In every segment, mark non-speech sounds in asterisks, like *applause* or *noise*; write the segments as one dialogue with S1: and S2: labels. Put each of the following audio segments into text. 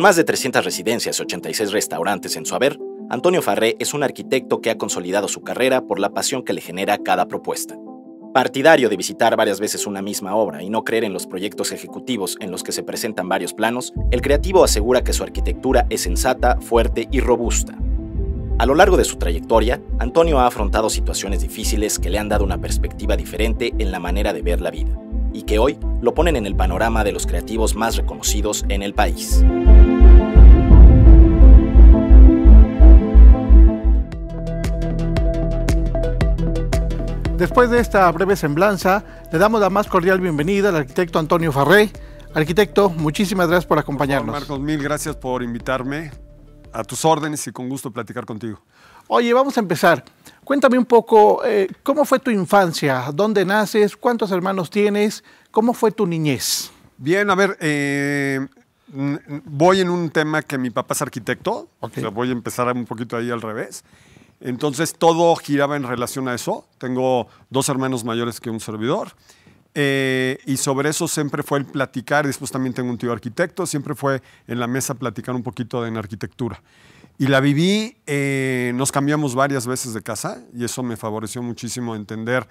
S1: Con más de 300 residencias y 86 restaurantes en su haber, Antonio Farré es un arquitecto que ha consolidado su carrera por la pasión que le genera cada propuesta. Partidario de visitar varias veces una misma obra y no creer en los proyectos ejecutivos en los que se presentan varios planos, el creativo asegura que su arquitectura es sensata, fuerte y robusta. A lo largo de su trayectoria, Antonio ha afrontado situaciones difíciles que le han dado una perspectiva diferente en la manera de ver la vida, y que hoy lo ponen en el panorama de los creativos más reconocidos en el país. Después de esta breve semblanza, le damos la más cordial bienvenida al arquitecto Antonio Farré. Arquitecto, muchísimas gracias por acompañarnos.
S2: Marcos, mil gracias por invitarme. A tus órdenes y
S1: con gusto platicar contigo. Oye, vamos a empezar. Cuéntame un poco, eh, ¿cómo fue tu infancia? ¿Dónde naces? ¿Cuántos hermanos tienes? ¿Cómo fue tu
S2: niñez? Bien, a ver, eh, voy en un tema que mi papá es arquitecto. voy a empezar un poquito ahí al revés. Entonces todo giraba en relación a eso. Tengo dos hermanos mayores que un servidor. Eh, y sobre eso siempre fue el platicar. Después también tengo un tío arquitecto. Siempre fue en la mesa platicar un poquito de, en arquitectura. Y la viví, eh, nos cambiamos varias veces de casa y eso me favoreció muchísimo entender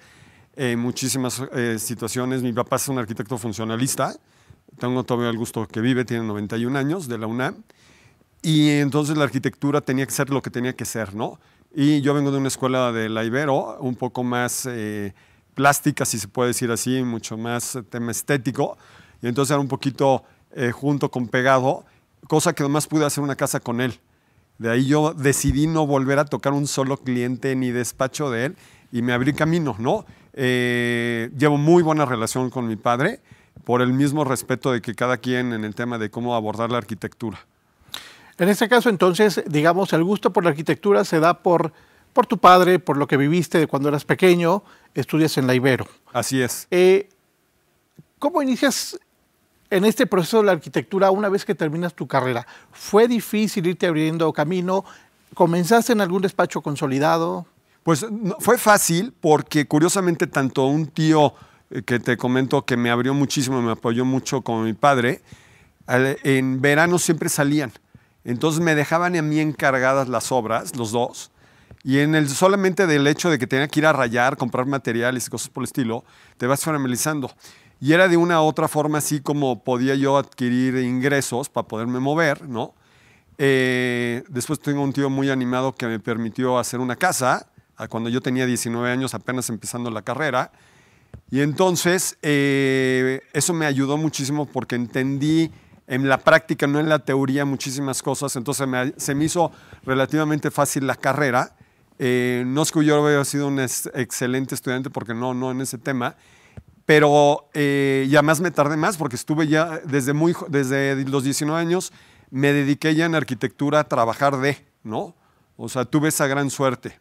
S2: eh, muchísimas situaciones. Mi papá es un arquitecto funcionalista. Tengo todavía el gusto que vive, tiene 91 años de la UNAM. Y entonces la arquitectura tenía que ser lo que tenía que ser, ¿no? Y yo vengo de una escuela de la Ibero, un poco más eh, plástica, si se puede decir así, mucho más eh, tema estético. Y entonces era un poquito eh, junto con pegado, cosa que nomás pude hacer una casa con él. De ahí yo decidí no volver a tocar un solo cliente ni despacho de él y me abrí camino. ¿no? llevo muy buena relación con mi padre por el mismo respeto de que cada quien en el tema de cómo abordar la arquitectura.
S1: En este caso, entonces, digamos, el gusto por la arquitectura se da por, por tu padre, por lo que viviste de cuando eras pequeño, estudias en la Ibero. Así es. Eh, ¿Cómo inicias en este proceso de la arquitectura una vez que terminas tu carrera? ¿Fue difícil irte abriendo camino? ¿Comenzaste en algún despacho consolidado?
S2: Pues fue fácil porque curiosamente tanto un tío eh, que te comento que me abrió muchísimo, me apoyó mucho como mi padre, en verano siempre salían. Entonces me dejaban a mí encargadas las obras, los dos, y en el solamente del hecho de que tenía que ir a rayar, comprar materiales y cosas por el estilo, te vas formalizando. Y era de una u otra forma así como podía yo adquirir ingresos para poderme mover, ¿no? Eh, después tengo un tío muy animado que me permitió hacer una casa, cuando yo tenía 19 años apenas empezando la carrera. Y entonces eh, eso me ayudó muchísimo porque entendí en la práctica, no en la teoría, muchísimas cosas. Entonces se me hizo relativamente fácil la carrera. Eh, no es que yo haya sido un excelente estudiante, porque no, no en ese tema. Pero eh, ya más me tardé más porque estuve ya desde, muy, desde los 19 años, me dediqué ya en arquitectura a trabajar de, ¿no? O sea, tuve esa gran suerte.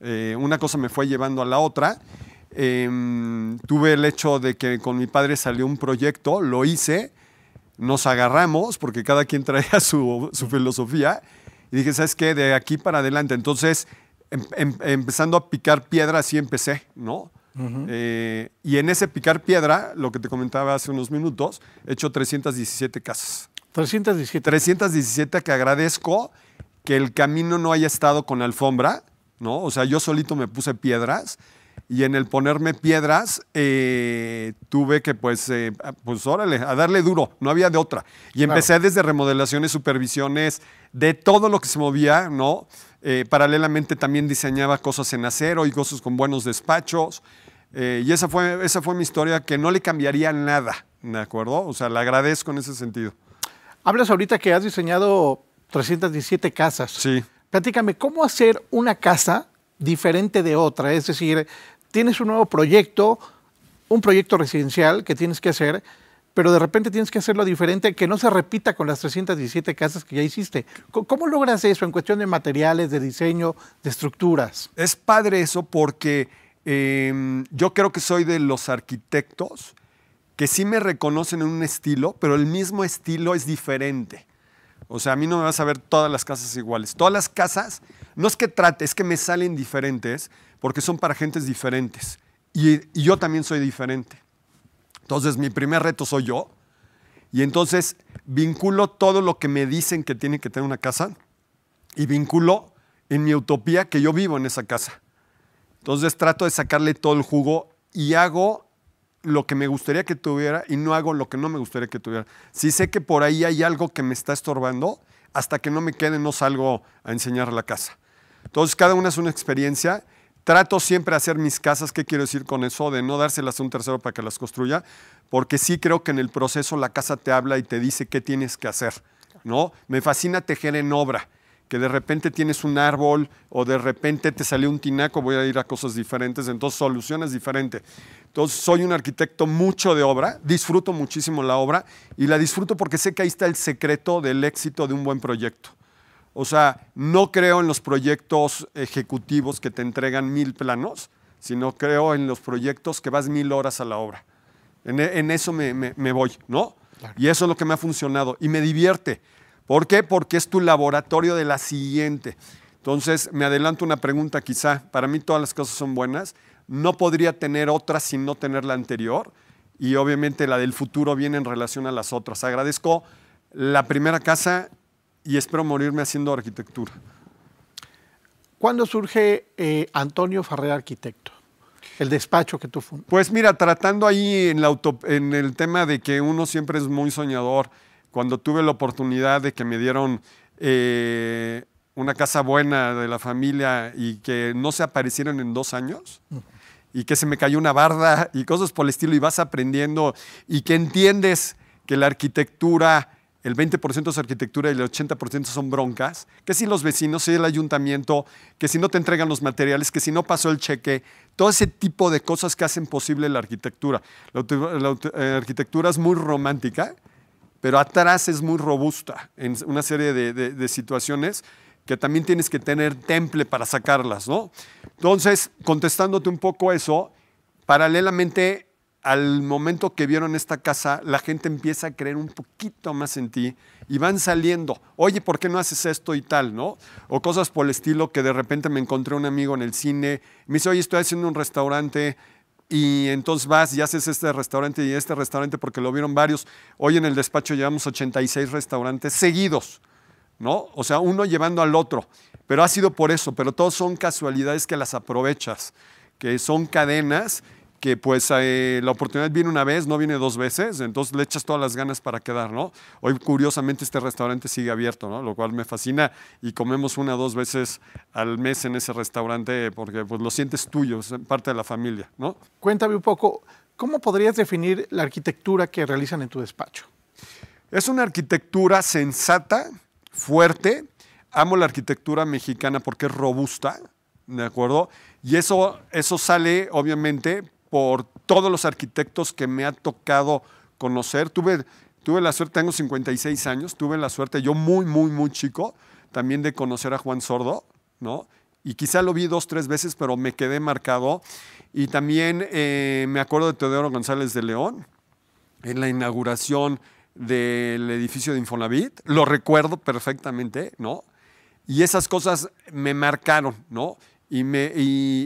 S2: Eh, una cosa me fue llevando a la otra. Em, tuve el hecho de que con mi padre salió un proyecto, lo hice, nos agarramos, porque cada quien traía su, filosofía, y dije, ¿sabes qué? De aquí para adelante. Entonces, em, em, empezando a picar piedra, así empecé, ¿no? Eh, y en ese picar piedra, lo que te comentaba hace unos minutos, he hecho 317 casas. 317. 317 que agradezco que el camino no haya estado con alfombra, ¿no? O sea, yo solito me puse piedras y en el ponerme piedras eh, tuve que, pues, eh, pues órale, a darle duro, no había de otra. Y empecé desde remodelaciones, supervisiones, de todo lo que se movía, ¿no? Eh, paralelamente también diseñaba cosas en acero y cosas con buenos despachos. y esa fue, esa fue mi historia que no le cambiaría nada, ¿de acuerdo? O sea, le agradezco en ese sentido. Hablas ahorita que has diseñado 317 casas. Sí.
S1: Platícame, ¿cómo hacer una casa diferente de otra? Es decir, tienes un nuevo proyecto, un proyecto residencial que tienes que hacer, pero de repente tienes que hacerlo diferente, que no se repita con las 317 casas que ya hiciste. ¿Cómo logras eso en cuestión de materiales,
S2: de diseño, de estructuras? Es padre eso porque em, yo creo que soy de los arquitectos que sí me reconocen en un estilo, pero el mismo estilo es diferente. O sea, a mí no me vas a ver todas las casas iguales. Todas las casas, no es que trate, es que me salen diferentes porque son para gentes diferentes. Y, yo también soy diferente. Entonces, mi primer reto soy yo. Y entonces vinculo todo lo que me dicen que tiene que tener una casa y vinculo en mi utopía que yo vivo en esa casa. Entonces trato de sacarle todo el jugo y hago lo que me gustaría que tuviera y no hago lo que no me gustaría que tuviera. Si sé que por ahí hay algo que me está estorbando, hasta que no me quede no salgo a enseñar la casa. Entonces cada una es una experiencia. Trato siempre de hacer mis casas, ¿qué quiero decir con eso? De no dárselas a un tercero para que las construya, porque sí creo que en el proceso la casa te habla y te dice qué tienes que hacer, ¿no? Me fascina tejer en obra que de repente tienes un árbol o de repente te salió un tinaco, voy a ir a cosas diferentes, entonces soluciones diferentes. Entonces soy un arquitecto mucho de obra, disfruto muchísimo la obra y la disfruto porque sé que ahí está el secreto del éxito de un buen proyecto. O sea, no creo en los proyectos ejecutivos que te entregan mil planos, sino creo en los proyectos que vas mil horas a la obra. En, e, eso me, voy, ¿no? Y eso es lo que me ha funcionado y me divierte. ¿Por qué? Porque es tu laboratorio de la siguiente. Entonces, me adelanto una pregunta quizá. Para mí todas las cosas son buenas. No podría tener otra sin no tener la anterior. Y obviamente la del futuro viene en relación a las otras. Agradezco la primera casa y espero morirme haciendo arquitectura.
S1: ¿Cuándo surge eh, Antonio Ferrer Arquitecto? El despacho que tú fundas.
S2: Pues mira, tratando ahí en, en el tema de que uno siempre es muy soñador cuando tuve la oportunidad de que me dieron eh, una casa buena de la familia y que no se aparecieron en dos años. Y que se me cayó una barda y cosas por el estilo, y vas aprendiendo y que entiendes que la arquitectura, el 20% es arquitectura y el 80% son broncas, que si los vecinos, si el ayuntamiento, que si no te entregan los materiales, que si no pasó el cheque, todo ese tipo de cosas que hacen posible la arquitectura. La, la eh, arquitectura es muy romántica, pero atrás es muy robusta en una serie de, situaciones que también tienes que tener temple para sacarlas, ¿no? Entonces, contestándote un poco eso, paralelamente al momento que vieron esta casa, la gente empieza a creer un poquito más en ti y van saliendo, oye, ¿por qué no haces esto y tal, no? O cosas por el estilo que de repente me encontré un amigo en el cine, me dice, oye, estoy haciendo un restaurante, y entonces vas y haces este restaurante y este restaurante porque lo vieron varios. Hoy en el despacho llevamos 86 restaurantes seguidos, ¿no? O sea, uno llevando al otro, pero ha sido por eso, pero todos son casualidades que las aprovechas, que son cadenas que pues eh, la oportunidad viene una vez, no viene dos veces, entonces le echas todas las ganas para quedar, ¿no? Hoy curiosamente este restaurante sigue abierto, ¿no? Lo cual me fascina y comemos una o dos veces al mes en ese restaurante porque pues lo sientes tuyo, es parte de la familia, ¿no?
S1: Cuéntame un poco, ¿cómo podrías definir la arquitectura que realizan en tu despacho?
S2: Es una arquitectura sensata, fuerte, amo la arquitectura mexicana porque es robusta, ¿de acuerdo? Y eso, eso sale obviamente por todos los arquitectos que me ha tocado conocer. Tuve, tuve la suerte, tengo 56 años, tuve la suerte, yo muy, muy, muy chico, también de conocer a Juan Sordo, ¿no? Y quizá lo vi dos, tres veces, pero me quedé marcado. Y también eh, me acuerdo de Teodoro González de León, en la inauguración del edificio de Infonavit, lo recuerdo perfectamente, ¿no? Y esas cosas me marcaron, ¿no? y,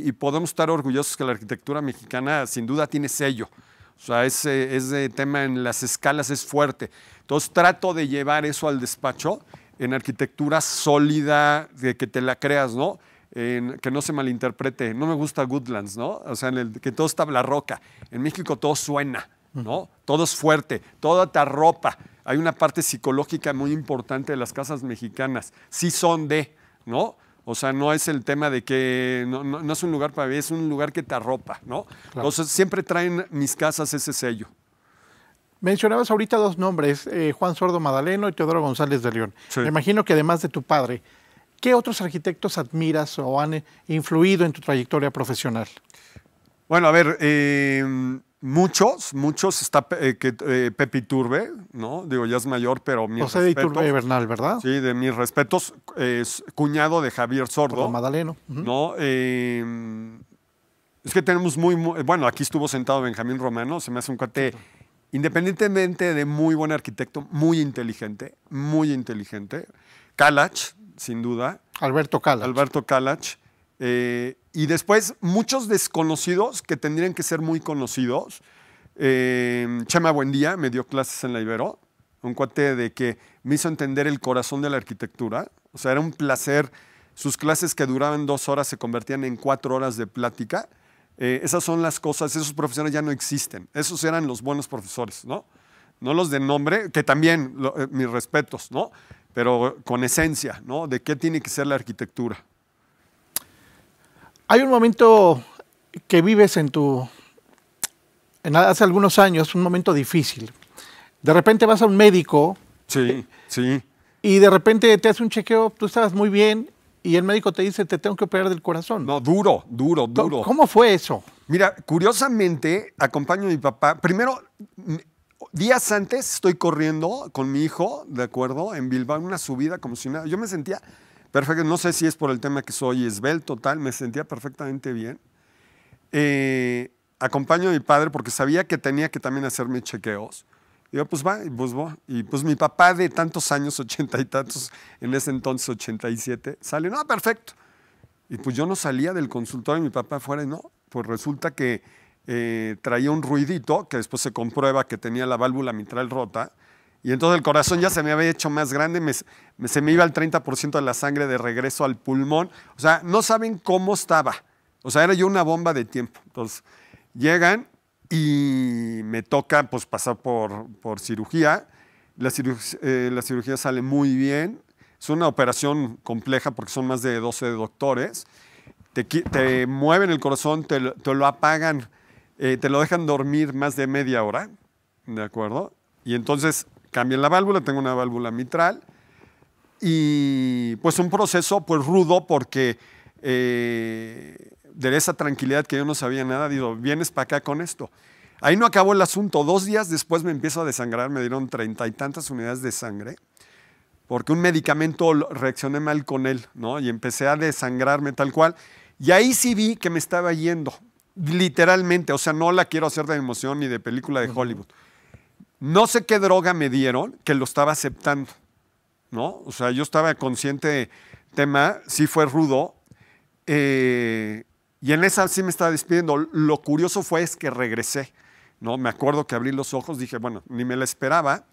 S2: y, podemos estar orgullosos que la arquitectura mexicana sin duda tiene sello. O sea, ese, de tema en las escalas es fuerte. Entonces trato de llevar eso al despacho en arquitectura sólida, de que te la creas, ¿no? En, que no se malinterprete. No me gusta Goodlands, ¿no? O sea, en el, que todo está la roca. En México todo suena, ¿no? Todo es fuerte, toda te ropa. Hay una parte psicológica muy importante de las casas mexicanas. Sí son de, ¿no? O sea, no es el tema de que no, es un lugar para vivir, es un lugar que te arropa, ¿no? Entonces siempre traen mis casas ese sello.
S1: Mencionabas ahorita dos nombres, eh, Juan Sordo Madaleno y Teodoro González de León. Me imagino que además de tu padre, ¿qué otros arquitectos admiras o han influido en tu trayectoria profesional?
S2: Bueno, a ver, em, Muchos, muchos está eh, que, eh, Turbe, ¿no? Digo, ya es mayor, pero mi José de Iturbe Bernal, ¿verdad? Sí, de mis respetos, es cuñado de Javier Sordo. Madaleno. ¿No? Em, es que tenemos muy, muy, Bueno, aquí estuvo sentado Benjamín Romano, se me hace un cuate, independientemente de muy buen arquitecto, muy inteligente, muy inteligente. Calach sin duda. Alberto Calach Alberto Calach eh, y después muchos desconocidos que tendrían que ser muy conocidos. Eh, Chema Buendía me dio clases en la Ibero, un cuate de que me hizo entender el corazón de la arquitectura. O sea, era un placer. Sus clases que duraban dos horas se convertían en cuatro horas de plática. Eh, esas son las cosas, esos profesores ya no existen. Esos eran los buenos profesores, ¿no? No los de nombre, que también eh, mis respetos, ¿no? Pero con esencia, ¿no? De qué tiene que ser la arquitectura.
S1: Hay un momento que vives en tu, hace algunos años, un momento difícil. De repente vas a un médico. Sí, eh, sí. Y de repente te hace un chequeo, tú estabas muy bien y el médico
S2: te dice, te tengo que operar del corazón. No, duro, duro, duro. ¿Cómo fue eso? Mira, curiosamente, acompaño a mi papá. Primero, días antes estoy corriendo con mi hijo, ¿de acuerdo? En Bilbao, una subida como si nada. Yo me sentía no sé si es por el tema que soy esbelto, tal, me sentía perfectamente bien. Eh, acompaño a mi padre porque sabía que tenía que también hacerme chequeos. Y pues va, pues Y pues mi papá de tantos años, ochenta y tantos, en ese entonces 87, sale, no, perfecto. Y pues yo no salía del consultorio de mi papá fuera y no, pues resulta que eh, traía un ruidito que después se comprueba que tenía la válvula mitral rota y entonces el corazón ya se me había hecho más grande, me, se me iba el 30% de la sangre de regreso al pulmón. O sea, no saben cómo estaba. O sea, era yo una bomba de tiempo. Entonces, llegan y me toca pues, pasar por, por cirugía. La, eh, la cirugía sale muy bien. Es una operación compleja porque son más de 12 doctores. Te, te mueven el corazón, te, lo apagan, eh, te lo dejan dormir más de media hora, ¿de acuerdo? Y entonces cambien la válvula, tengo una válvula mitral. Y pues un proceso pues rudo porque eh, de esa tranquilidad que yo no sabía nada, digo, vienes para acá con esto. Ahí no acabó el asunto. Dos días después me empiezo a desangrar, me dieron treinta y tantas unidades de sangre, porque un medicamento reaccioné mal con él, ¿no? Y empecé a desangrarme tal cual. Y ahí sí vi que me estaba yendo, literalmente. O sea, no la quiero hacer de emoción ni de película de Hollywood. No sé qué droga me dieron que lo estaba aceptando, ¿no? O sea, yo estaba consciente de tema, sí fue rudo. Eh, y en esa sí me estaba despidiendo. Lo curioso fue es que regresé, ¿no? Me acuerdo que abrí los ojos, dije, bueno, ni me la esperaba.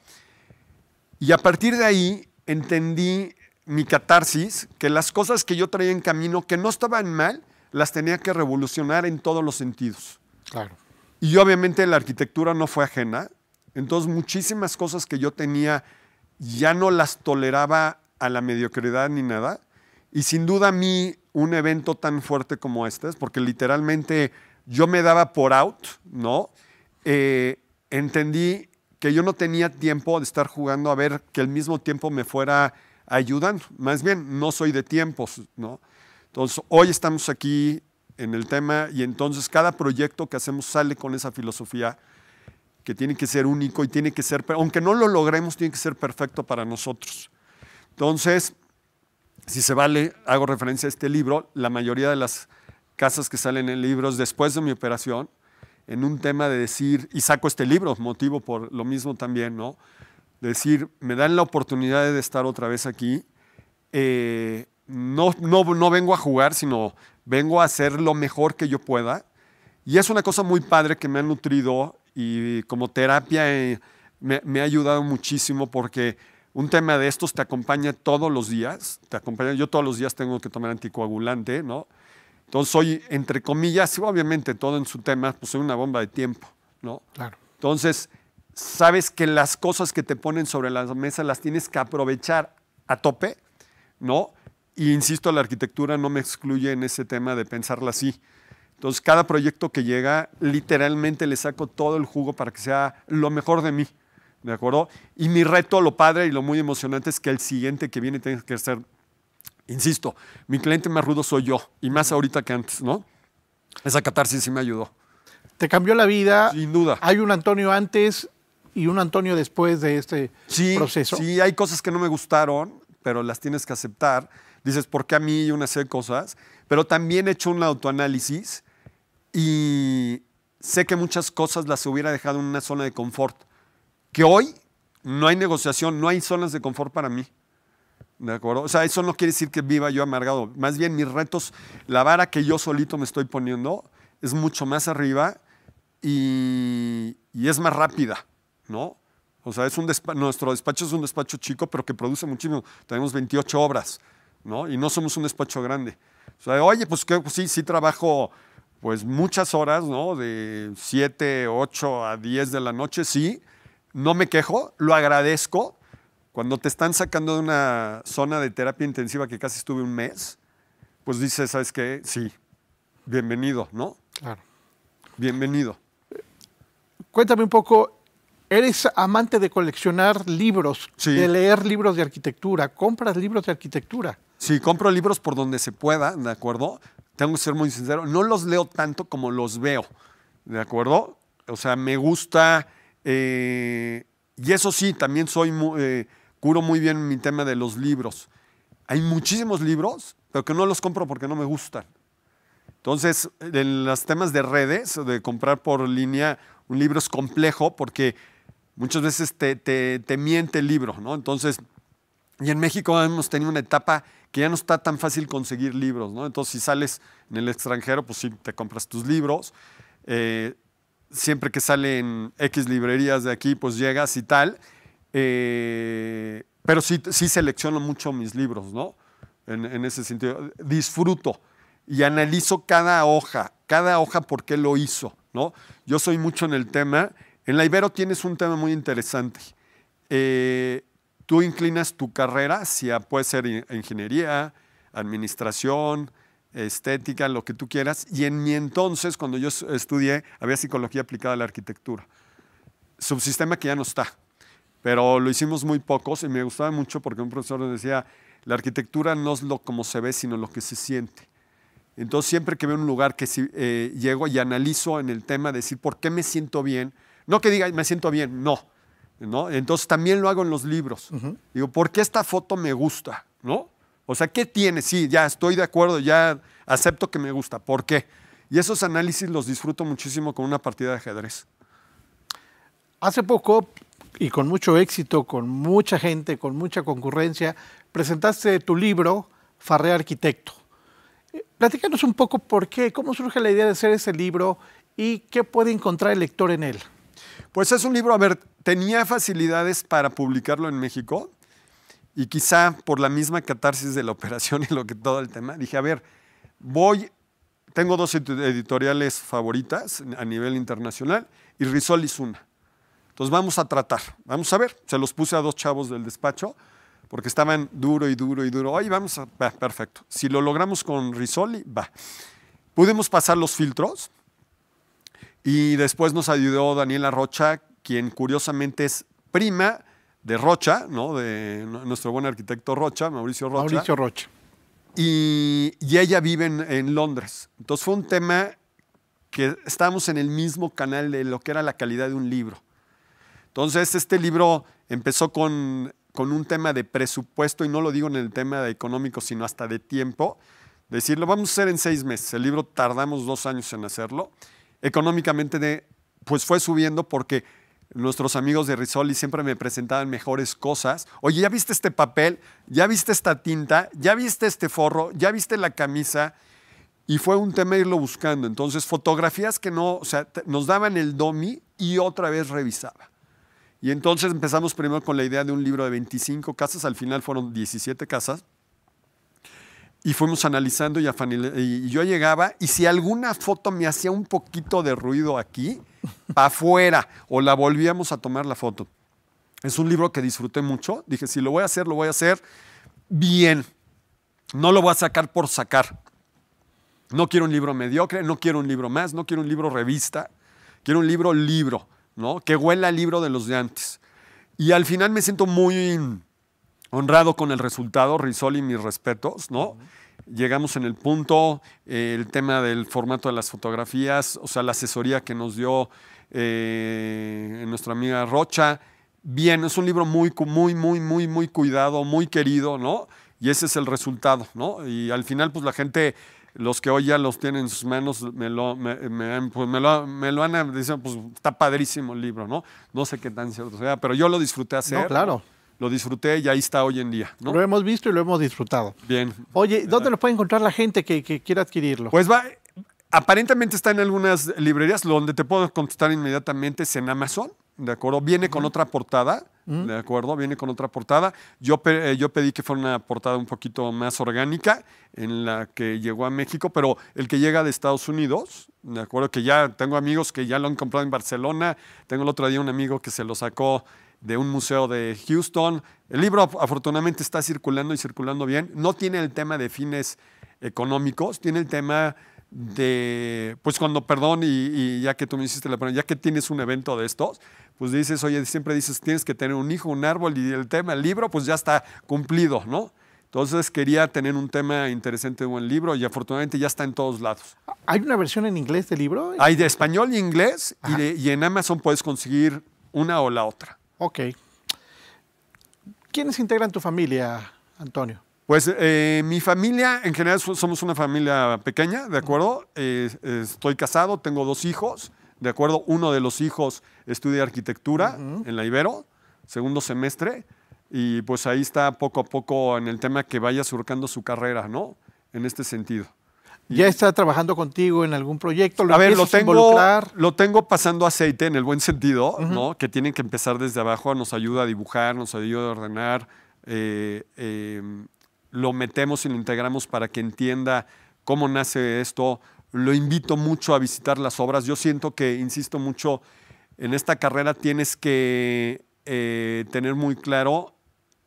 S2: Y a partir de ahí entendí mi catarsis, que las cosas que yo traía en camino, que no estaban mal, las tenía que revolucionar en todos los sentidos. Claro. Y obviamente la arquitectura no fue ajena, entonces muchísimas cosas que yo tenía ya no las toleraba a la mediocridad ni nada. Y sin duda a mí un evento tan fuerte como este, es porque literalmente yo me daba por out, ¿no? Eh, entendí que yo no tenía tiempo de estar jugando a ver que al mismo tiempo me fuera ayudando. Más bien, no soy de tiempos, ¿no? Entonces, hoy estamos aquí en el tema y entonces cada proyecto que hacemos sale con esa filosofía que tiene que ser único y tiene que ser, aunque no lo logremos, tiene que ser perfecto para nosotros. Entonces, si se vale, hago referencia a este libro, la mayoría de las casas que salen en libros después de mi operación, en un tema de decir, y saco este libro, motivo por lo mismo también, ¿no? decir, me dan la oportunidad de estar otra vez aquí, eh, no, no, no vengo a jugar, sino vengo a hacer lo mejor que yo pueda. Y es una cosa muy padre que me ha nutrido y como terapia eh, me, ha ayudado muchísimo porque un tema de estos te acompaña todos los días. Te acompaña, yo todos los días tengo que tomar anticoagulante, ¿no? Entonces soy, entre comillas, obviamente todo en su tema, pues soy una bomba de tiempo, ¿no? Claro. Entonces, sabes que las cosas que te ponen sobre la mesa las tienes que aprovechar a tope, ¿no? Y insisto, la arquitectura no me excluye en ese tema de pensarla así. Entonces, cada proyecto que llega, literalmente le saco todo el jugo para que sea lo mejor de mí. ¿De acuerdo? Y mi reto, lo padre y lo muy emocionante es que el siguiente que viene tenga que ser, insisto, mi cliente más rudo soy yo, y más ahorita que antes, ¿no? Esa catarsis sí me ayudó.
S1: Te cambió la vida. Sin duda. Hay un Antonio antes y un Antonio después de este
S2: proceso. Sí, hay cosas que no me gustaron, pero las tienes que aceptar. Dices, ¿por qué a mí y una serie de cosas? Pero también he hecho un autoanálisis y sé que muchas cosas las hubiera dejado en una zona de confort, que hoy no hay negociación, no hay zonas de confort para mí. ¿De acuerdo? O sea, eso no quiere decir que viva yo amargado. Más bien mis retos, la vara que yo solito me estoy poniendo es mucho más arriba y, es más rápida, ¿no? O sea, es un nuestro despacho es un despacho chico, pero que produce muchísimo. Tenemos 28 obras, ¿no? Y no somos un despacho grande. O sea, oye, pues, que, pues sí, sí trabajo pues muchas horas, ¿no? De 7, 8 a 10 de la noche, sí, no me quejo, lo agradezco. Cuando te están sacando de una zona de terapia intensiva que casi estuve un mes, pues dices, ¿sabes qué? Sí, bienvenido, ¿no? Claro. Bienvenido.
S1: Cuéntame un poco, eres amante de coleccionar libros,
S2: sí. de leer libros de arquitectura, compras libros de arquitectura. Sí, compro libros por donde se pueda, ¿de acuerdo? tengo que ser muy sincero, no los leo tanto como los veo, ¿de acuerdo? O sea, me gusta, eh, y eso sí, también soy, eh, curo muy bien mi tema de los libros. Hay muchísimos libros, pero que no los compro porque no me gustan. Entonces, en los temas de redes, de comprar por línea, un libro es complejo porque muchas veces te, te, te miente el libro, ¿no? Entonces, y en México hemos tenido una etapa que ya no está tan fácil conseguir libros, ¿no? Entonces, si sales en el extranjero, pues sí, te compras tus libros. Eh, siempre que salen X librerías de aquí, pues llegas y tal. Eh, pero sí, sí selecciono mucho mis libros, ¿no? En, ese sentido, disfruto y analizo cada hoja, cada hoja por qué lo hizo, ¿no? Yo soy mucho en el tema. En la Ibero tienes un tema muy interesante. Eh, tú inclinas tu carrera hacia, puede ser ingeniería, administración, estética, lo que tú quieras. Y en mi entonces, cuando yo estudié, había psicología aplicada a la arquitectura. Subsistema que ya no está, pero lo hicimos muy pocos y me gustaba mucho porque un profesor decía, la arquitectura no es lo como se ve, sino lo que se siente. Entonces siempre que veo un lugar que eh, llego y analizo en el tema, decir, ¿por qué me siento bien? No que diga, me siento bien, no entonces también lo hago en los libros. Digo, ¿por qué esta foto me gusta? ¿No? O sea, ¿qué tiene? Sí, ya estoy de acuerdo, ya acepto que me gusta. ¿Por qué? Y esos análisis los disfruto muchísimo con una partida de ajedrez.
S1: Hace poco, y con mucho éxito, con mucha gente, con mucha concurrencia, presentaste tu libro, Farré Arquitecto. Eh, platícanos un poco por qué, cómo surge la idea de hacer ese libro y qué puede
S2: encontrar el lector en él. Pues es un libro, a ver, tenía facilidades para publicarlo en México y quizá por la misma catarsis de la *laughs* operación y lo que todo el tema, dije, a ver, voy, tengo dos editoriales favoritas a nivel internacional y Risol es una. Entonces vamos a tratar, vamos a ver, se los puse a dos chavos del despacho porque estaban duro y duro y duro. Ay, vamos a, perfecto. Si lo logramos con Risoli, va. Pudimos pasar los filtros y después nos ayudó Daniela Rocha, quien curiosamente es prima de Rocha, ¿no? De nuestro buen arquitecto Rocha, Mauricio Rocha. Mauricio Rocha. Y, ella vive en, Londres. Entonces fue un tema que estábamos en el mismo canal de lo que era la calidad de un libro. Entonces este libro empezó con, con un tema de presupuesto, y no lo digo en el tema de económico, sino hasta de tiempo. Decirlo, vamos a hacer en seis meses. El libro tardamos dos años en hacerlo. Económicamente, pues fue subiendo porque nuestros amigos de Risoli siempre me presentaban mejores cosas. Oye, ¿ya viste este papel? ¿Ya viste esta tinta? ¿Ya viste este forro? ¿Ya viste la camisa? Y fue un tema irlo buscando. Entonces, fotografías que no, o sea, nos daban el domi y otra vez revisaba. Y entonces empezamos primero con la idea de un libro de 25 casas, al final fueron 17 casas. Y fuimos analizando y, y yo llegaba y si alguna foto me hacía un poquito de ruido aquí, para afuera, o la volvíamos a tomar la foto. Es un libro que disfruté mucho. Dije, si lo voy a hacer, lo voy a hacer bien. No lo voy a sacar por sacar. No quiero un libro mediocre, no quiero un libro más, no quiero un libro revista. Quiero un libro libro, ¿no? Que huela al libro de los de antes. Y al final me siento muy honrado con el resultado, Risoli, mis respetos, ¿no? llegamos en el punto, eh, el tema del formato de las fotografías, o sea, la asesoría que nos dio eh, nuestra amiga Rocha. Bien, es un libro muy, muy, muy, muy, muy cuidado, muy querido, ¿no? Y ese es el resultado, ¿no? Y al final, pues la gente, los que hoy ya los tienen en sus manos, me lo, me, me, pues, me lo, me lo han, dicho, pues está padrísimo el libro, ¿no? No sé qué tan cierto sea, pero yo lo disfruté hacer. No, claro lo disfruté y ahí está hoy en día. Lo hemos visto y lo hemos disfrutado. Bien. Oye, ¿dónde lo puede encontrar la gente que, que quiera adquirirlo? Pues va, aparentemente está en algunas librerías, donde te puedo contestar inmediatamente es en Amazon, ¿de acuerdo? Viene con otra portada ¿De acuerdo? Viene con otra portada. Yo, eh, yo pedí que fuera una portada un poquito más orgánica en la que llegó a México, pero el que llega de Estados Unidos, ¿de acuerdo? Que ya tengo amigos que ya lo han comprado en Barcelona. Tengo el otro día un amigo que se lo sacó de un museo de Houston. El libro afortunadamente está circulando y circulando bien. No tiene el tema de fines económicos, tiene el tema de, pues cuando, perdón, y, ya que tú me hiciste la pregunta, ya que tienes un evento de estos, pues dices, oye, siempre dices, tienes que tener un hijo, un árbol y el tema, el libro, pues ya está cumplido, ¿no? Entonces quería tener un tema interesante de un libro y afortunadamente ya está en todos lados.
S1: ¿Hay una versión en inglés del libro?
S2: Hay de español y inglés y, y, en Amazon puedes conseguir una o la otra. Ok. ¿Quiénes integran tu familia, Antonio? Pues eh, mi familia, en general somos una familia pequeña, ¿de acuerdo? Eh, estoy casado, tengo dos hijos, ¿de acuerdo? Uno de los hijos estudia arquitectura en la Ibero, segundo semestre, y pues ahí está poco a poco en el tema que vaya surcando su carrera, ¿no? En este sentido.
S1: ¿Ya está trabajando contigo en algún proyecto? ¿Lo a ver, lo tengo,
S2: lo tengo pasando aceite en el buen sentido, ¿no? Que tienen que empezar desde abajo, nos ayuda a dibujar, nos ayuda a ordenar, eh, em, lo metemos y lo integramos para que entienda cómo nace esto. Lo invito mucho a visitar las obras. Yo siento que, insisto mucho, en esta carrera tienes que eh, tener muy claro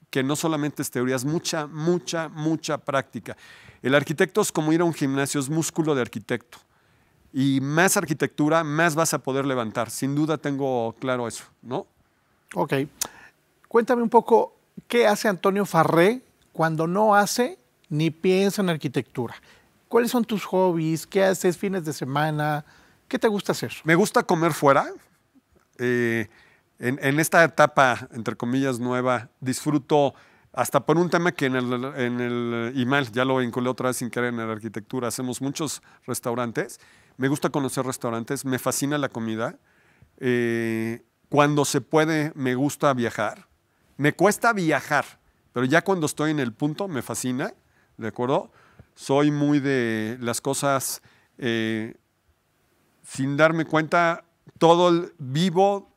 S2: que no solamente es teoría, es mucha, mucha, mucha práctica. El arquitecto es como ir a un gimnasio, es músculo de arquitecto. Y más arquitectura, más vas a poder levantar. Sin duda tengo claro eso, ¿no?
S1: Ok. Cuéntame un poco, ¿qué hace Antonio Farré cuando no hace ni piensa en arquitectura? ¿Cuáles son tus hobbies? ¿Qué haces fines de semana? ¿Qué te gusta hacer?
S2: Me gusta comer fuera. Eh, en, esta etapa, entre comillas, nueva, disfruto hasta por un tema que en el, en ya lo vinculé otra vez sin querer en la arquitectura, hacemos muchos restaurantes. Me gusta conocer restaurantes, me fascina la comida. Eh, cuando se puede, me gusta viajar. Me cuesta viajar. Pero ya cuando estoy en el punto, me fascina, ¿de acuerdo? Soy muy de las cosas, eh, sin darme cuenta, todo el vivo,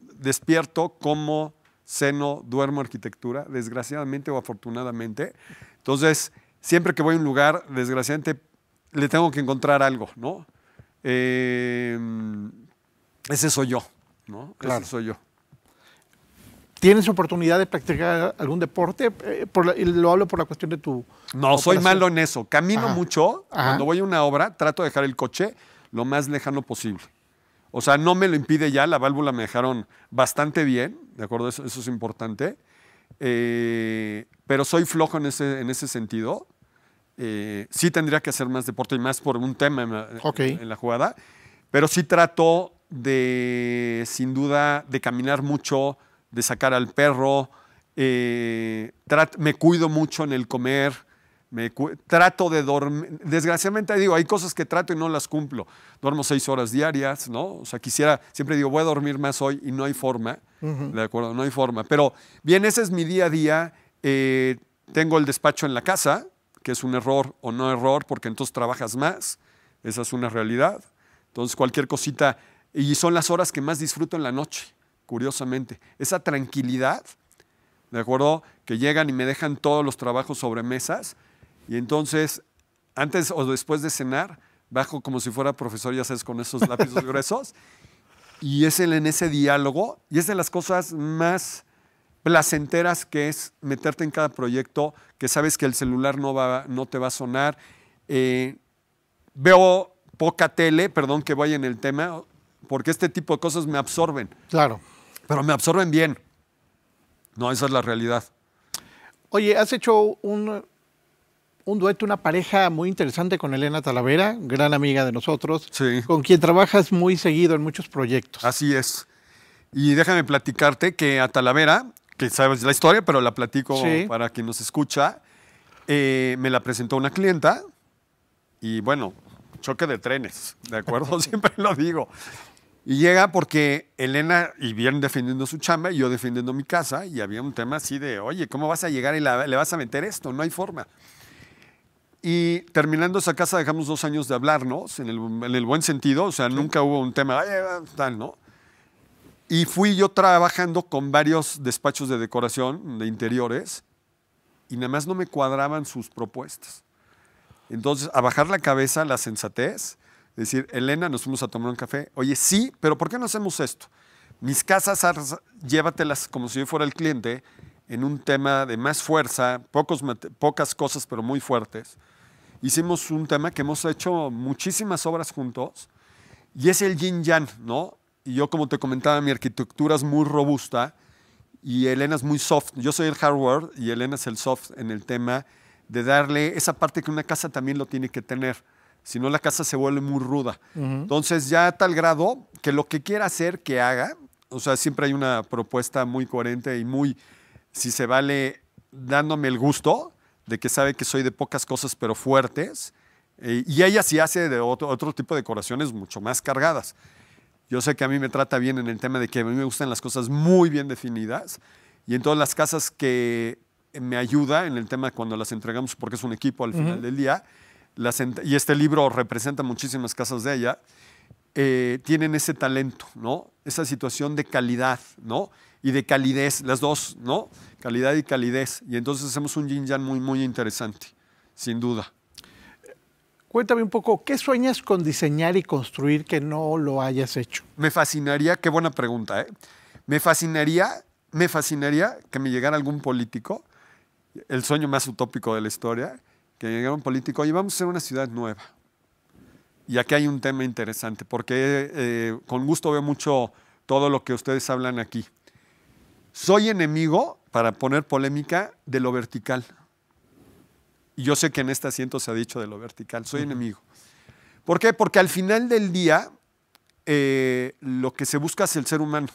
S2: despierto, como, seno, duermo, arquitectura, desgraciadamente o afortunadamente. Entonces, siempre que voy a un lugar, desgraciadamente, le tengo que encontrar algo, ¿no? Eh, ese soy yo, ¿no? Claro. Ese soy yo.
S1: ¿Tienes oportunidad de practicar algún deporte? Eh, lo hablo por la cuestión de tu... No, soy malo en eso. Camino
S2: mucho. Cuando voy a una obra, trato de dejar el coche lo más lejano posible. O sea, no me lo impide ya. La válvula me dejaron bastante bien. ¿De acuerdo? Eso, es importante. Eh, pero soy flojo en ese, en ese sentido. Eh, sí tendría que hacer más deporte y más por un tema en la jugada. Pero sí trato de, sin duda, de caminar mucho, de sacar al perro, eh, me cuido mucho en el comer, me trato de dormir. Desgraciadamente, digo, hay cosas que trato y no las cumplo. Duermo seis horas diarias, ¿no? O sea, quisiera, siempre digo, voy a dormir más hoy y no hay forma, ¿de acuerdo? No hay forma. Pero bien, ese es mi día a día. Eh, tengo el despacho en la casa, que es un error o no error, porque entonces trabajas más. Esa es una realidad. Entonces, cualquier cosita. Y son las horas que más disfruto en la noche curiosamente, esa tranquilidad, ¿de acuerdo? Que llegan y me dejan todos los trabajos sobre mesas y entonces, antes o después de cenar, bajo como si fuera profesor, ya sabes, con esos lápices *laughs* gruesos. Y es el, en ese diálogo, y es de las cosas más placenteras que es meterte en cada proyecto, que sabes que el celular no, va, no te va a sonar. Eh, veo poca tele, perdón que vaya en el tema, porque este tipo de cosas me absorben. Claro pero me absorben bien. No, esa es la realidad.
S1: Oye, has hecho un, dueto, una pareja muy interesante con Elena Talavera, gran amiga de nosotros, con quien trabajas muy seguido en muchos
S2: proyectos. Así es. Y déjame platicarte que a Talavera, que sabes la historia, pero la platico para quien nos escucha, eh, me la presentó una clienta y bueno, choque de trenes, ¿de acuerdo? *laughs* Siempre lo digo. Y llega porque Elena, y bien defendiendo su chamba, y yo defendiendo mi casa, y había un tema así de, oye, ¿cómo vas a llegar y le vas a meter esto? No hay forma. Y terminando esa casa dejamos dos años de hablarnos, en el, buen sentido, o sea, nunca hubo un tema, eh, tal, ¿no? Y fui yo trabajando con varios despachos de decoración, de interiores, y nada más no me cuadraban sus propuestas. Entonces, a bajar la cabeza, la sensatez, decir, Elena, nos fuimos a tomar un café. Oye, sí, pero ¿por qué no hacemos esto? Mis casas, llévatelas como si yo fuera el cliente en un tema de más fuerza, pocos, pocas cosas, pero muy fuertes. Hicimos un tema que hemos hecho muchísimas obras juntos y es el yin yang, ¿no? Y yo, como te comentaba, mi arquitectura es muy robusta y Elena es muy soft. Yo soy el hardware y Elena es el soft en el tema de darle esa parte que una casa también lo tiene que tener si no la casa se vuelve muy ruda. Entonces ya a tal grado que lo que quiera hacer, que haga, o sea, siempre hay una propuesta muy coherente y muy, si se vale, dándome el gusto de que sabe que soy de pocas cosas pero fuertes, eh, y ella sí hace de otro, tipo de decoraciones mucho más cargadas. Yo sé que a mí me trata bien en el tema de que a mí me gustan las cosas muy bien definidas, y en todas las casas que me ayuda en el tema cuando las entregamos, porque es un equipo al final del día, y este libro representa muchísimas casas de ella, eh, tienen ese talento, ¿no? Esa situación de calidad, ¿no? Y de calidez, las dos, ¿no? Calidad y calidez. Y entonces hacemos un yin yang muy, muy interesante, sin duda. Cuéntame un poco, ¿qué
S1: sueñas con diseñar y construir que no lo hayas hecho? Me
S2: fascinaría, qué buena pregunta, ¿eh? Me fascinaría, me fascinaría que me llegara algún político, el sueño más utópico de la historia, que llegaron políticos, político, oye, vamos a ser una ciudad nueva. Y aquí hay un tema interesante, porque eh, con gusto veo mucho todo lo que ustedes hablan aquí. Soy enemigo, para poner polémica, de lo vertical. Y yo sé que en este asiento se ha dicho de lo vertical, soy enemigo. ¿Por qué? Porque al final del día eh, lo que se busca es el ser humano.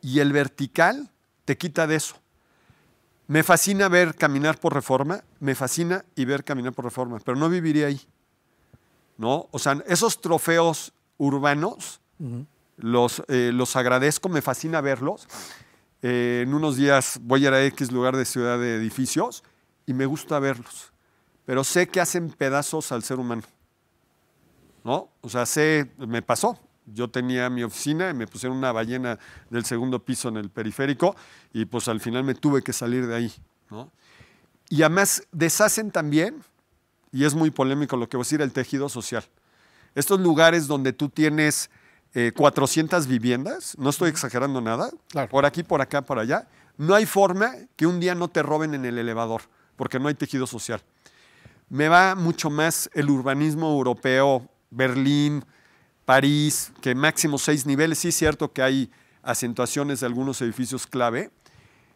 S2: Y el vertical te quita de eso. Me fascina ver caminar por reforma, me fascina y ver caminar por reforma, pero no viviría ahí. ¿No? O sea, esos trofeos urbanos los, eh, los agradezco, me fascina verlos. Eh, en unos días voy a ir a X lugar de ciudad de edificios y me gusta verlos. Pero sé que hacen pedazos al ser humano. ¿No? O sea, sé, me pasó yo tenía mi oficina y me pusieron una ballena del segundo piso en el periférico y pues al final me tuve que salir de ahí. Y además deshacen también, y es muy polémico lo que voy a decir, el tejido social. Estos lugares donde tú tienes 400 eh, viviendas, no estoy exagerando nada, por aquí, por acá, por allá, no hay forma que un día no te roben en el elevador, porque no hay tejido social. Me va mucho más el urbanismo europeo, Berlín, París, que máximo seis niveles. Sí es cierto que hay acentuaciones de algunos edificios clave,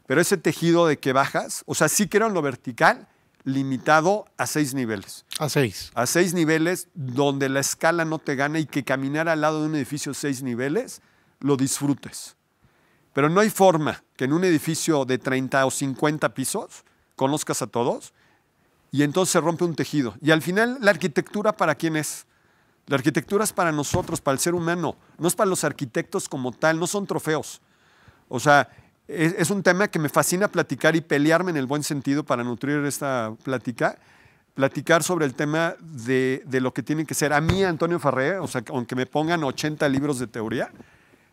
S2: pero ese tejido de que bajas, o sea, sí que era en lo vertical, limitado a seis niveles. A seis. A seis niveles donde la escala no te gana y que caminar al lado de un edificio seis niveles lo disfrutes. Pero no hay forma que en un edificio de 30 o 50 pisos conozcas a todos y entonces se rompe un tejido. Y al final, ¿la arquitectura para quién es? La arquitectura es para nosotros, para el ser humano, no es para los arquitectos como tal, no son trofeos. O sea, es, un tema que me fascina platicar y pelearme en el buen sentido para nutrir esta plática, platicar sobre el tema de, lo que tiene que ser. A mí, Antonio Farré, o sea, aunque me pongan 80 libros de teoría,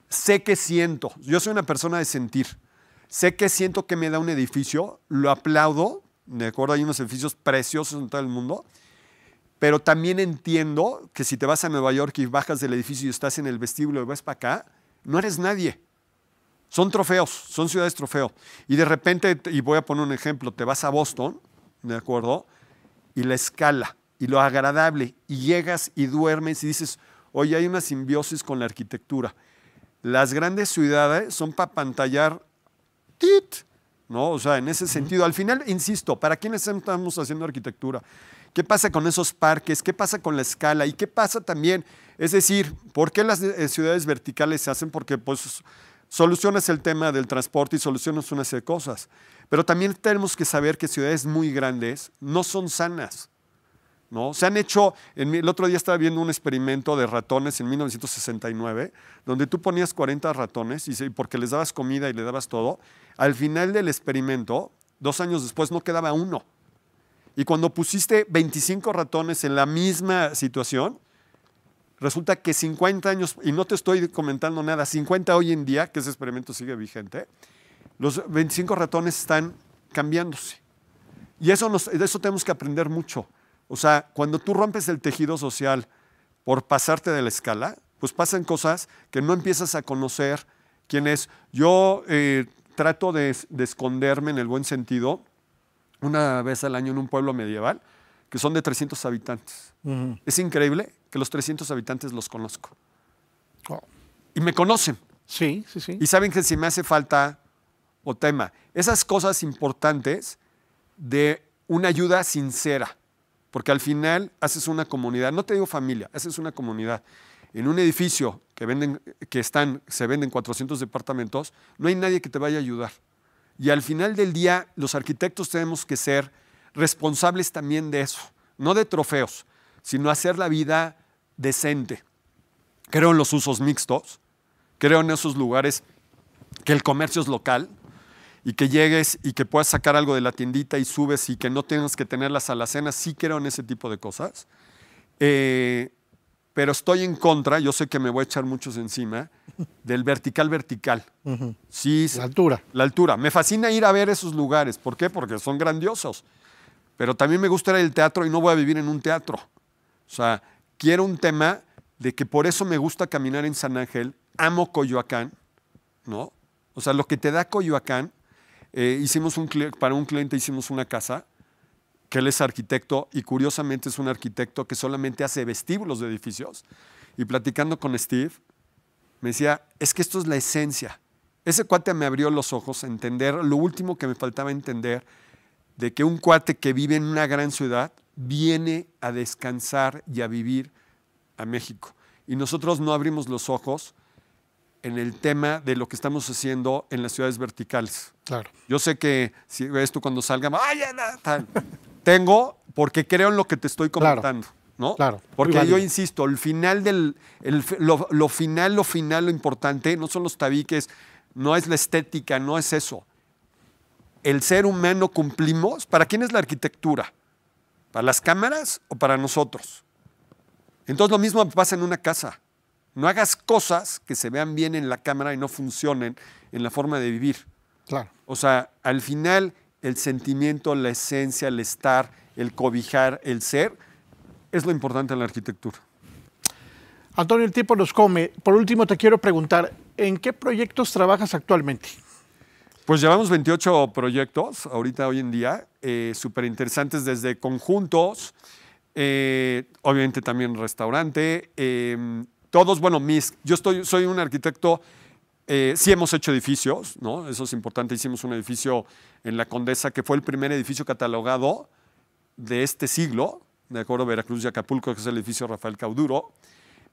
S2: sé que siento, yo soy una persona de sentir, sé que siento que me da un edificio, lo aplaudo, me acuerdo, hay unos edificios preciosos en todo el mundo, pero también entiendo que si te vas a Nueva York y bajas del edificio y estás en el vestíbulo y vas para acá, no eres nadie. Son trofeos, son ciudades trofeo. Y de repente, y voy a poner un ejemplo, te vas a Boston, ¿de acuerdo? Y la escala, y lo agradable, y llegas y duermes y dices, oye, hay una simbiosis con la arquitectura. Las grandes ciudades son para pantallar, tit, ¿no? O sea, en ese sentido, al final, insisto, ¿para quién estamos haciendo arquitectura? ¿Qué pasa con esos parques? ¿Qué pasa con la escala? ¿Y qué pasa también? Es decir, ¿por qué las eh, ciudades verticales se hacen? Porque pues, solucionas el tema del transporte y solucionas una serie de cosas. Pero también tenemos que saber que ciudades muy grandes no son sanas. ¿no? Se han hecho, el otro día estaba viendo un experimento de ratones en 1969, donde tú ponías 40 ratones y porque les dabas comida y le dabas todo, al final del experimento, dos años después no quedaba uno. Y cuando pusiste 25 ratones en la misma situación, resulta que 50 años, y no te estoy comentando nada, 50 hoy en día, que ese experimento sigue vigente, los 25 ratones están cambiándose. Y eso de eso tenemos que aprender mucho. O sea, cuando tú rompes el tejido social por pasarte de la escala, pues pasan cosas que no empiezas a conocer quién es. Yo eh, trato de esconderme en el buen sentido una vez al año en un pueblo medieval, que son de 300 habitantes. Es increíble que los 300 habitantes los conozco. Y me conocen. Sí, sí, sí. Y saben que si me hace falta o tema, esas cosas importantes de una ayuda sincera, porque al final haces una comunidad, no te digo familia, haces una comunidad. En un edificio que, venden, que están, se venden 400 departamentos, no hay nadie que te vaya a ayudar. Y al final del día, los arquitectos tenemos que ser responsables también de eso, no de trofeos, sino hacer la vida decente. Creo en los usos mixtos, creo en esos lugares que el comercio es local y que llegues y que puedas sacar algo de la tiendita y subes y que no tengas que tener las alacenas, sí creo en ese tipo de cosas. Eh, pero estoy en contra, yo sé que me voy a echar muchos encima, del vertical vertical. sí, la altura. La altura. Me fascina ir a ver esos lugares. ¿Por qué? Porque son grandiosos. Pero también me gusta ir al teatro y no voy a vivir en un teatro. O sea, quiero un tema de que por eso me gusta caminar en San Ángel, amo Coyoacán, ¿no? O sea, lo que te da Coyoacán, eh, hicimos para un cliente hicimos una casa él es arquitecto y curiosamente es un arquitecto que solamente hace vestíbulos de edificios. Y platicando con Steve, me decía, es que esto es la esencia. Ese cuate me abrió los ojos a entender lo último que me faltaba entender, de que un cuate que vive en una gran ciudad viene a descansar y a vivir a México. Y nosotros no abrimos los ojos en el tema de lo que estamos haciendo en las ciudades verticales. Claro. Yo sé que si ves tú cuando salga, ¡ay, tal! tengo porque creo en lo que te estoy comentando. ¿no? Claro. Porque yo insisto, el final del, lo, lo, final, lo final, lo importante no son los tabiques, no es la estética, no es eso. El ser humano cumplimos. ¿Para quién es la arquitectura? ¿Para las cámaras o para nosotros? Entonces lo mismo pasa en una casa. No hagas cosas que se vean bien en la cámara y no funcionen en la forma de vivir. Claro. O sea, al final el sentimiento, la esencia, el estar, el cobijar, el ser, es lo importante en la arquitectura.
S1: Antonio, el tiempo nos come. Por último, te quiero preguntar, ¿en qué proyectos trabajas actualmente?
S2: Pues llevamos 28 proyectos ahorita, hoy en día, eh, súper interesantes desde conjuntos, eh, obviamente también restaurante, eh, todos, bueno, mis, yo estoy, soy un arquitecto eh, sí hemos hecho edificios, Eso es importante. Hicimos un edificio en La Condesa que fue el primer edificio catalogado de este siglo, de acuerdo Veracruz y Acapulco, que es el edificio Rafael Cauduro,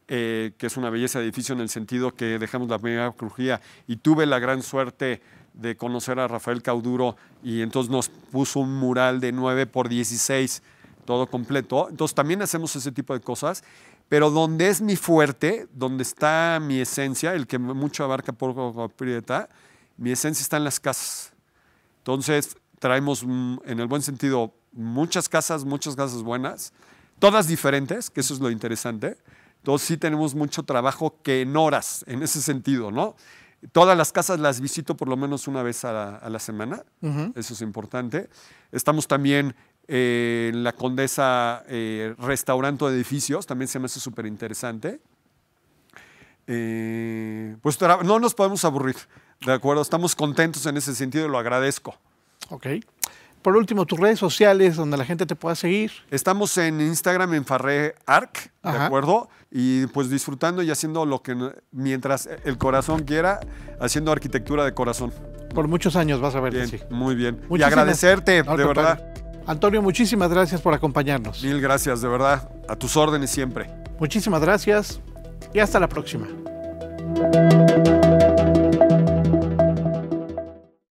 S2: eh, que es una belleza de edificio en el sentido que dejamos la primera crujía y tuve la gran suerte de conocer a Rafael Cauduro y entonces nos puso un mural de 9 por 16, todo completo. Entonces también hacemos ese tipo de cosas pero donde es mi fuerte, donde está mi esencia, el que mucho abarca por aprieta, mi esencia está en las casas. Entonces, traemos, mm, en el buen sentido, muchas casas, muchas casas buenas, todas diferentes, que eso es lo interesante. Entonces, sí tenemos mucho trabajo que en horas, en ese sentido, ¿no? Todas las casas las visito por lo menos una vez a la, semana, eso es importante. Estamos también eh, la Condesa eh, Restaurante de Edificios, también se me hace súper interesante. Eh, pues no nos podemos aburrir, ¿de acuerdo? Estamos contentos en ese sentido y lo agradezco. Ok. Por último, tus redes sociales donde la gente te pueda seguir. Estamos en Instagram en Farré Arc, ¿de acuerdo? Y pues disfrutando y haciendo lo que mientras el corazón quiera, haciendo arquitectura de corazón. Por muchos años vas a ver. Bien, sí. Muy bien. Y agradecerte, de verdad.
S1: Antonio, muchísimas gracias por acompañarnos. Mil gracias,
S2: de verdad. A tus órdenes siempre.
S1: Muchísimas gracias y hasta la
S2: próxima.